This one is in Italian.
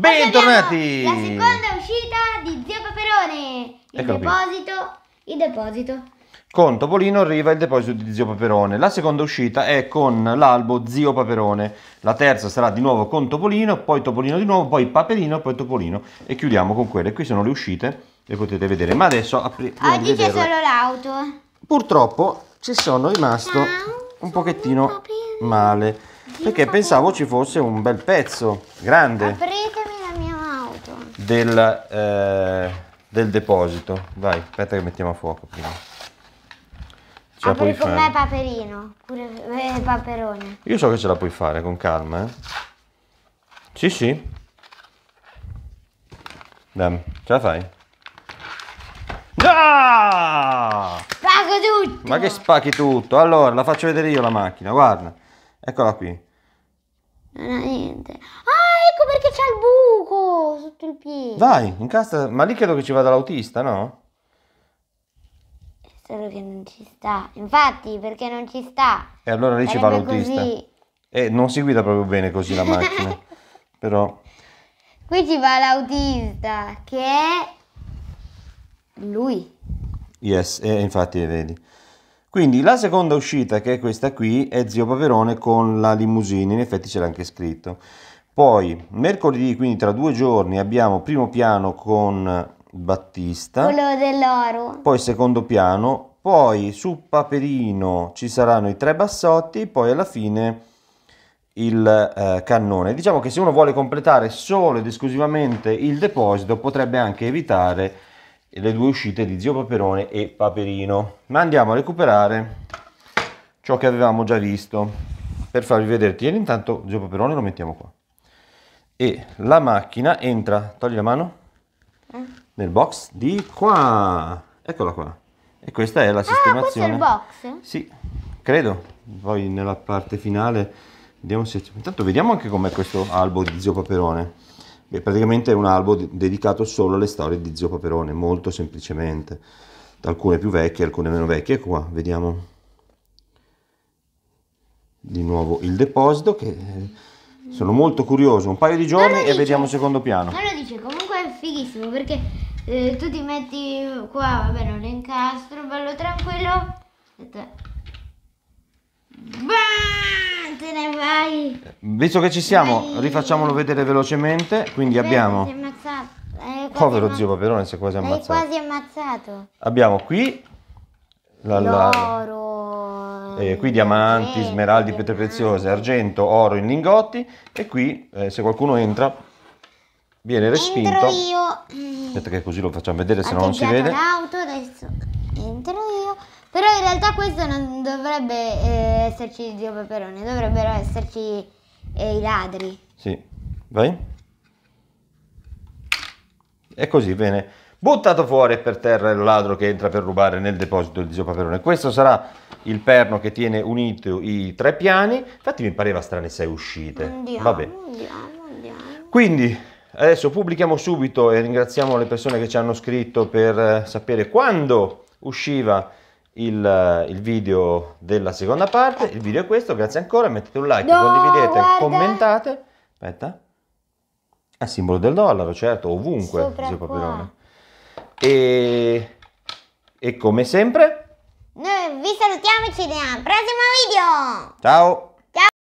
Bentornati! La seconda uscita di Zio Paperone. Il Eccolo deposito, qui. il deposito. Con Topolino arriva il deposito di Zio Paperone. La seconda uscita è con l'albo Zio Paperone. La terza sarà di nuovo con Topolino, poi Topolino di nuovo, poi Paperino, poi Topolino. E chiudiamo con quelle. Qui sono le uscite, le potete vedere. Ma adesso apriamo. Oggi c'è solo l'auto. Purtroppo ci sono rimasto Ciao, un pochettino male. Perché pensavo ci fosse un bel pezzo grande. Aprite del, eh, del deposito. Vai, aspetta che mettiamo a fuoco prima. Ce la puoi con paperino, pure eh, paperone. Io so che ce la puoi fare, con calma, eh. Sì, sì. Dai, ce la fai? No! tutto! Ma che spacchi tutto? Allora, la faccio vedere io la macchina, guarda. Eccola qui. Non ha niente. Ah! perché c'è il buco sotto il piede. Vai, incastra. Ma lì credo che ci vada l'autista, no? Eh, solo che non ci sta. Infatti, perché non ci sta. E allora lì ci va l'autista. Così. E eh, non si guida proprio bene così la macchina. Però... Qui ci va l'autista, che è lui. Yes, e eh, infatti vedi. Quindi la seconda uscita, che è questa qui, è Zio Paverone con la limousine, in effetti c'era anche scritto. Poi mercoledì, quindi tra due giorni, abbiamo primo piano con Battista. Quello dell'oro. Poi secondo piano, poi su Paperino ci saranno i tre bassotti, poi alla fine il eh, cannone. Diciamo che se uno vuole completare solo ed esclusivamente il deposito potrebbe anche evitare le due uscite di Zio Paperone e Paperino. Ma andiamo a recuperare ciò che avevamo già visto per farvi vedere. Tieni intanto Zio Paperone lo mettiamo qua e la macchina entra, togli la mano, eh. nel box di qua. Eccola qua. E questa è la sistemazione. Ah, questo è il box? Sì, credo. Poi nella parte finale vediamo se... Intanto vediamo anche com'è questo albo di Zio Paperone. Beh, praticamente è un albo dedicato solo alle storie di Zio Paperone, molto semplicemente. Alcune più vecchie, alcune meno vecchie. Qua vediamo di nuovo il deposito che sono molto curioso, un paio di giorni e vediamo il secondo piano. Ma lo dice, comunque è fighissimo perché eh, tu ti metti qua, vabbè non è incastro, bello tranquillo. Aspetta. Bam! Te ne vai! Eh, visto che ci siamo, vai. rifacciamolo vedere velocemente. Quindi Beh, abbiamo... Si è ammazzato. È eh, Povero ammazzato. zio Paperone si è quasi ammazzato. è quasi ammazzato. Abbiamo qui... La, L'oro eh, qui diamanti, smeraldi, pietre preziose, argento, oro in lingotti e qui eh, se qualcuno entra viene respinto. Entro io. Aspetta che così lo facciamo vedere se no non si vede. L'auto, adesso entro io. Però in realtà questo non dovrebbe eh, esserci il zio Peperone, dovrebbero esserci eh, i ladri. Sì, vai. E così, bene. Buttato fuori per terra il ladro che entra per rubare nel deposito di Zio Paperone. Questo sarà il perno che tiene unito i tre piani. Infatti mi pareva strane sei uscite. Andiamo, Vabbè. Andiamo, andiamo. Quindi adesso pubblichiamo subito e ringraziamo le persone che ci hanno scritto per eh, sapere quando usciva il, eh, il, video della seconda parte. Il video è questo, grazie ancora, mettete un like, no, condividete, guarda. commentate. Aspetta. È simbolo del dollaro, certo, ovunque, Sopra zio Paperone. Qua e, e come sempre noi vi salutiamo e ci vediamo al prossimo video ciao